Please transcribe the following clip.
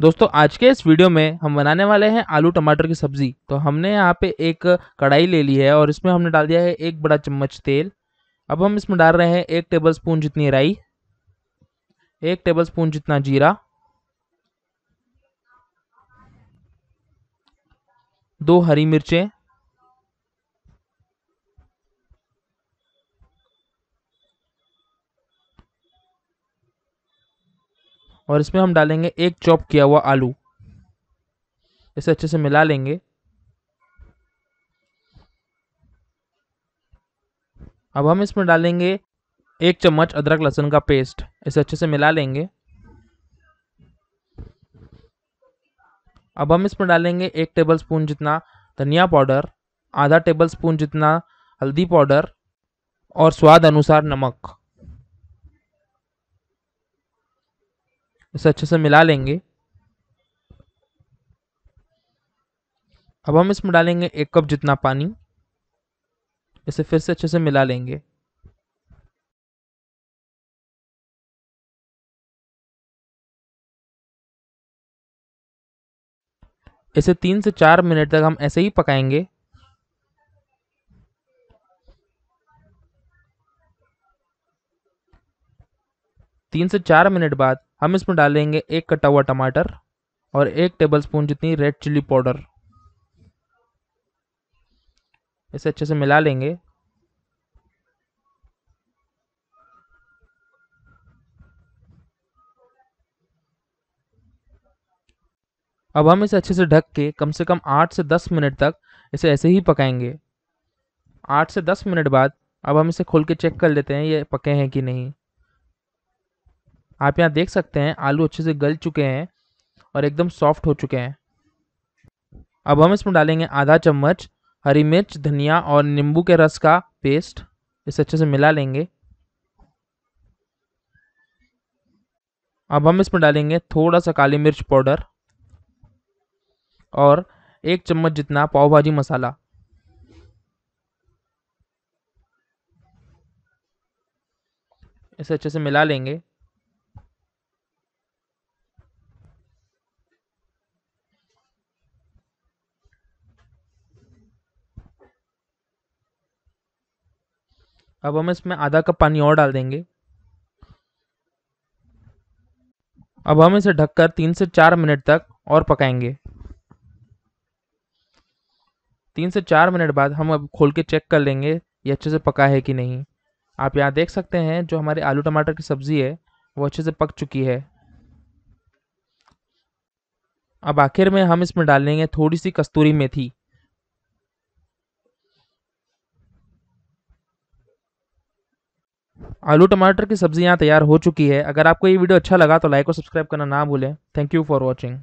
दोस्तों आज के इस वीडियो में हम बनाने वाले हैं आलू टमाटर की सब्जी तो हमने यहाँ पे एक कढ़ाई ले ली है और इसमें हमने डाल दिया है एक बड़ा चम्मच तेल अब हम इसमें डाल रहे हैं एक टेबल स्पून जितनी राई एक टेबल स्पून जितना जीरा दो हरी मिर्चें और इसमें हम डालेंगे एक चॉप किया हुआ आलू इसे अच्छे से मिला लेंगे अब हम इसमें डालेंगे एक चम्मच अदरक लहसुन का पेस्ट इसे अच्छे से मिला लेंगे अब हम इसमें डालेंगे एक टेबल स्पून जितना धनिया पाउडर आधा टेबल स्पून जितना हल्दी पाउडर और स्वाद अनुसार नमक इसे अच्छे से मिला लेंगे अब हम इसमें डालेंगे एक कप जितना पानी इसे फिर से अच्छे से मिला लेंगे इसे तीन से चार मिनट तक हम ऐसे ही पकाएंगे तीन से चार मिनट बाद हम इसमें डालेंगे एक कटा हुआ टमाटर और एक टेबलस्पून जितनी रेड चिल्ली पाउडर इसे अच्छे से मिला लेंगे अब हम इसे अच्छे से ढक के कम से कम आठ से दस मिनट तक इसे ऐसे ही पकाएंगे आठ से दस मिनट बाद अब हम इसे खोल के चेक कर लेते हैं ये पके हैं कि नहीं आप यहाँ देख सकते हैं आलू अच्छे से गल चुके हैं और एकदम सॉफ्ट हो चुके हैं अब हम इसमें डालेंगे आधा चम्मच हरी मिर्च धनिया और नींबू के रस का पेस्ट इसे अच्छे से मिला लेंगे अब हम इसमें डालेंगे थोड़ा सा काली मिर्च पाउडर और एक चम्मच जितना पाव भाजी मसाला इसे अच्छे से मिला लेंगे अब हम इसमें आधा कप पानी और डाल देंगे अब हम इसे ढककर तीन से चार मिनट तक और पकाएंगे तीन से चार मिनट बाद हम अब खोल के चेक कर लेंगे ये अच्छे से पका है कि नहीं आप यहाँ देख सकते हैं जो हमारे आलू टमाटर की सब्ज़ी है वो अच्छे से पक चुकी है अब आखिर में हम इसमें डाल थोड़ी सी कस्तूरी मेथी आलू टमाटर की सब्जी यहाँ तैयार हो चुकी है अगर आपको ये वीडियो अच्छा लगा तो लाइक और सब्सक्राइब करना ना भूलें थैंक यू फॉर वॉचिंग